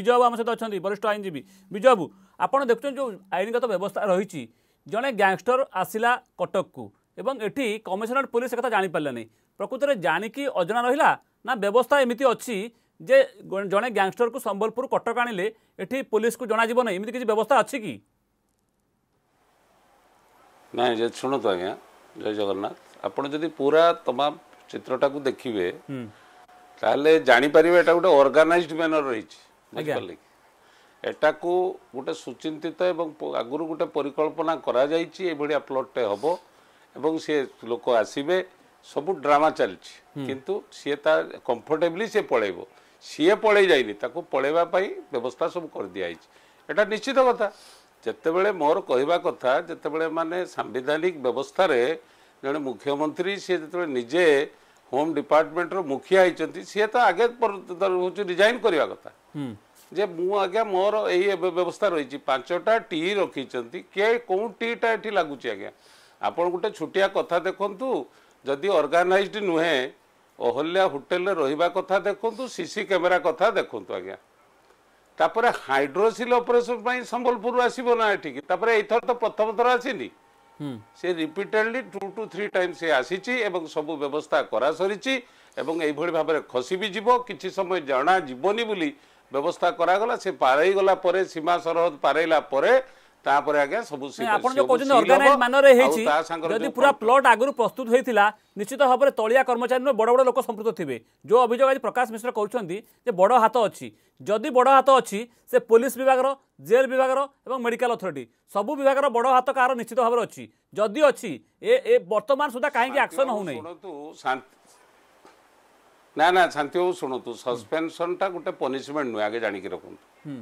বিজয় বাবু আমার সাথে অনেক বরিষ্ঠ আইনজীবী বাবু আপনার দেখুন যে আইনগত ব্যবস্থা রয়েছে জনে গ্যাংস্টর আসিলা কটকু এবং এটি কমিশনার পুলিশ কথা জাঁপারে প্রকৃতরে জাণিকি অজনা রহিলা না ব্যবস্থা এমিতি অছি যে জনে গ্যাংস্টর কু সম্বলপুর কটক আনিলে এটি পুলিশ পুলিশকু জনাযিব না এমিতি কিছু ব্যবস্থা আছে কি না যে শুণতু আজ্ঞা জয় জগন্নাথ আপনার যদি পুরা তমাম চিত্রটা দেখবে তাহলে জাঁপারে এটা গোটে অর্গানাইজড ম্যানর রয়েছে ବୁଝିପାରିଲେ କି ଏଟାକୁ ଗୋଟେ ସୁଚିନ୍ତିତ ଏବଂ ଆଗରୁ ଗୋଟେ ପରିକଳ୍ପନା କରାଯାଇଛି ଏଭଳିଆ ପ୍ଲଟ୍ଟେ ହେବ ଏବଂ ସିଏ ଲୋକ ଆସିବେ ସବୁ ଡ୍ରାମା ଚାଲିଛି କିନ୍ତୁ ସିଏ ତା କମ୍ଫର୍ଟେବଲି ସିଏ ପଳେଇବ ସିଏ ପଳେଇ ଯାଇନି ତାକୁ ପଳେଇବା ପାଇଁ ବ୍ୟବସ୍ଥା ସବୁ କରିଦିଆଯାଇଛି ଏଟା ନିଶ୍ଚିତ କଥା ଯେତେବେଳେ ମୋର କହିବା କଥା ଯେତେବେଳେ ମାନେ ସାମ୍ବିଧାନିକ ବ୍ୟବସ୍ଥାରେ ଜଣେ ମୁଖ୍ୟମନ୍ତ୍ରୀ ସିଏ ଯେତେବେଳେ ନିଜେ ହୋମ୍ ଡିପାର୍ଟମେଣ୍ଟର ମୁଖିଆ ହେଇଛନ୍ତି ସିଏ ତ ଆଗେ ହେଉଛି ରିଜାଇନ୍ କରିବା କଥା ଯେ ମୁଁ ଆଜ୍ଞା ମୋର ଏଇ ବ୍ୟବସ୍ଥା ରହିଛି ପାଞ୍ଚଟା ଟି ରଖିଛନ୍ତି କେ କେଉଁ ଟିଟା ଏଠି ଲାଗୁଛି ଆଜ୍ଞା ଆପଣ ଗୋଟେ ଛୋଟିଆ କଥା ଦେଖନ୍ତୁ ଯଦି ଅର୍ଗାନାଇଜଡ୍ ନୁହେଁ ଅହଲ୍ୟା ହୋଟେଲରେ ରହିବା କଥା ଦେଖନ୍ତୁ ସିସି କ୍ୟାମେରା କଥା ଦେଖନ୍ତୁ ଆଜ୍ଞା ତାପରେ ହାଇଡ୍ରୋସିଲ୍ ଅପରେସନ୍ ପାଇଁ ସମ୍ବଲପୁରରୁ ଆସିବ ନା ଏଠିକି ତାପରେ ଏଇଥର ତ ପ୍ରଥମ ଥର ଆସିନି ସେ repeatedly two to three time ସେ ଆସିଛି ଏବଂ ସବୁ ବ୍ୟବସ୍ଥା କରାସରିଛି ଏବଂ ଏଇଭଳି ଭାବରେ ଖସି ବି ଯିବ କିଛି ସମୟ ଜଣା ଯିବନି ବୋଲି ব্যবস্থা କରାଗଲା ସେ ପାରେଇଗଲା ପରେ ସୀମା ସରହଦ ପାରେଇଲା ପରେ ତାପରେ ଆଜ୍ଞା ସବୁ ଆପଣ ଯୋଉ କହୁଛନ୍ତି ଅର୍ଗାନାଇଜ ମାନରେ ହେଇଛି ଯଦି ପୁରା ପ୍ଲଟ ଆଗରୁ ପ୍ରସ୍ତୁତ ହେଇଥିଲା ନିଶ୍ଚିତ ଭାବରେ ତଳିଆ କର୍ମଚାରୀ ନୁହେଁ ବଡ଼ ବଡ଼ ଲୋକ ସମ୍ପୃକ୍ତ ଥିବେ ଯେଉଁ ଅଭିଯୋଗ ଆଜି ପ୍ରକାଶ ମିଶ୍ର କରୁଛନ୍ତି ଯେ ବଡ଼ ହାତ ଅଛି ଯଦି ବଡ଼ ହାତ ଅଛି ସେ ପୋଲିସ ବିଭାଗର ଜେଲ୍ ବିଭାଗର ଏବଂ ମେଡିକାଲ ଅଥରିଟି ସବୁ ବିଭାଗର ବଡ଼ ହାତ କାହାର ନିଶ୍ଚିତ ଭାବରେ ଅଛି ଯଦି ଅଛି ଏ ବର୍ତ୍ତମାନ ସୁଦ୍ଧା କାହିଁକି ଆକ୍ସନ ହେଉନାହିଁ ନା ନା ଶାନ୍ତି ବାବୁ ଶୁଣନ୍ତୁ ସସ୍ପେନ୍ସନଟା ଗୋଟେ ପନିସମେଣ୍ଟ ନୁହେଁ ଆଗେ ଜାଣିକି ରଖନ୍ତୁ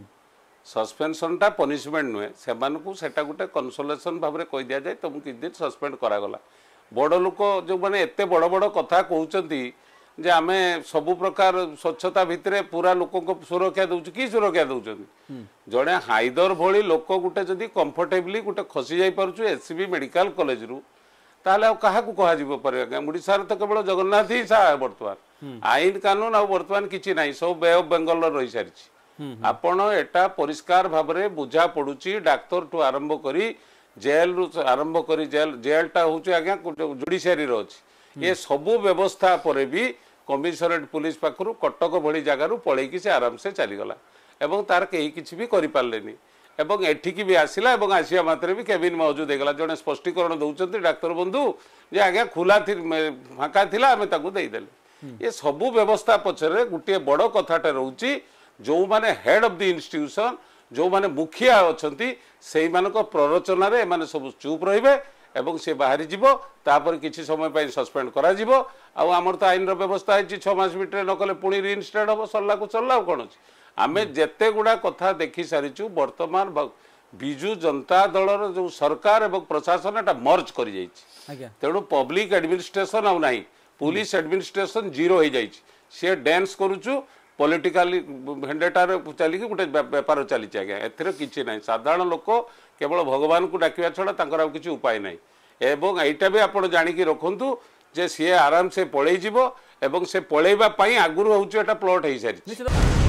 ସସ୍ପେନ୍ସନଟା ପନିସମେଣ୍ଟ ନୁହେଁ ସେମାନଙ୍କୁ ସେଟା ଗୋଟେ କନସୋଲେସନ୍ ଭାବରେ କହିଦିଆଯାଏ ତୁମକୁ କିଛି ଦିନ ସସ୍ପେଣ୍ଡ କରାଗଲା ବଡ଼ ଲୋକ ଯେଉଁମାନେ ଏତେ ବଡ଼ ବଡ଼ କଥା କହୁଛନ୍ତି ଯେ ଆମେ ସବୁ ପ୍ରକାର ସ୍ୱଚ୍ଛତା ଭିତରେ ପୁରା ଲୋକଙ୍କ ସୁରକ୍ଷା ଦେଉଛୁ କି ସୁରକ୍ଷା ଦେଉଛନ୍ତି ଜଣେ ହାଇଦର ଭଳି ଲୋକ ଗୋଟେ ଯଦି କମ୍ଫର୍ଟେବଲି ଗୋଟେ ଖସି ଯାଇପାରୁଛୁ ଏସ୍ ସି ବି ମେଡ଼ିକାଲ କଲେଜରୁ ତାହେଲେ ଆଉ କାହାକୁ କୁହାଯିବ ପରେ ଆଜ୍ଞା ଓଡ଼ିଶାରେ ତ କେବଳ ଜଗନ୍ନାଥ ହିଁ ବର୍ତ୍ତମାନ ଆଇନ କାନୁନ ଆଉ ବର୍ତ୍ତମାନ କିଛି ନାହିଁ ସବୁ ବେ ଅଫ୍ ବେଙ୍ଗଲର ରହିସାରିଛି ଆପଣ ଏଟା ପରିଷ୍କାର ଭାବରେ ବୁଝା ପଡୁଛି ଡାକ୍ତରଠୁ ଆରମ୍ଭ କରି ଜେଲରୁ ଆରମ୍ଭ କରି ଜେଲ ଜେଲଟା ହେଉଛି ଆଜ୍ଞା ଜୁଡ଼ିସିଆରିର ଅଛି ଏ ସବୁ ବ୍ୟବସ୍ଥା ପରେ ବି କମିଶନରେଟ୍ ପୁଲିସ ପାଖରୁ କଟକ ଭଳି ଜାଗାରୁ ପଳେଇକି ସେ ଆରାମସେ ଚାଲିଗଲା ଏବଂ ତାର କେହି କିଛି ବି କରିପାରିଲେନି ଏବଂ ଏଠିକି ବି ଆସିଲା ଏବଂ ଆସିବା ମାତ୍ରେ ବି କେବିନ୍ ମହଜୁଦ ହେଇଗଲା ଜଣେ ସ୍ପଷ୍ଟୀକରଣ ଦେଉଛନ୍ତି ଡାକ୍ତର ବନ୍ଧୁ ଯେ ଆଜ୍ଞା ଖୋଲା ଫାଙ୍କା ଥିଲା ଆମେ ତାକୁ ଦେଇଦେଲେ ଇଏ ସବୁ ବ୍ୟବସ୍ଥା ପଛରେ ଗୋଟିଏ ବଡ଼ କଥାଟେ ରହୁଛି ଯେଉଁମାନେ ହେଡ଼ ଅଫ୍ ଦି ଇନଷ୍ଟିଚ୍ୟୁସନ୍ ଯେଉଁମାନେ ମୁଖିଆ ଅଛନ୍ତି ସେଇମାନଙ୍କ ପ୍ରରଚନାରେ ଏମାନେ ସବୁ ଚୁପ୍ ରହିବେ ଏବଂ ସେ ବାହାରିଯିବ ତାପରେ କିଛି ସମୟ ପାଇଁ ସସ୍ପେଣ୍ଡ କରାଯିବ ଆଉ ଆମର ତ ଆଇନର ବ୍ୟବସ୍ଥା ହେଇଛି ଛଅ ମାସ ଭିତରେ ନକଲେ ପୁଣି ରିଇନଷ୍ଟେଟ୍ ହେବ ସରିଲାକୁ ସରିଲା ଆଉ କ'ଣ ଅଛି ଆମେ ଯେତେ ଗୁଡ଼ା କଥା ଦେଖିସାରିଛୁ ବର୍ତ୍ତମାନ ବିଜୁ ଜନତା ଦଳର ଯେଉଁ ସରକାର ଏବଂ ପ୍ରଶାସନ ଏଇଟା ମର୍ଜ କରିଯାଇଛି ତେଣୁ ପବ୍ଲିକ୍ ଆଡ଼ମିନିଷ୍ଟ୍ରେସନ୍ ଆଉ ନାହିଁ পুলিশ আডমিনিষ্ট্রেসন জিরো হয়ে যাই সি ড্যান্স করুছু পলিটিকাল ভেন্ডেটার চালিকি গোটে ব্যাপার চালিছে আজ্ঞা এর কিছু না সাধারণ লোক কেবল ভগবান ডাকা ছড়া তাঁর আর কিছু উপায় নাই এবং এইটা বি আপনার জাণিকি রাখতু যে সি আরামসে পলাই যাব এবং সে পলাইবা আগুর হচ্ছে এটা প্লট হয়ে সারি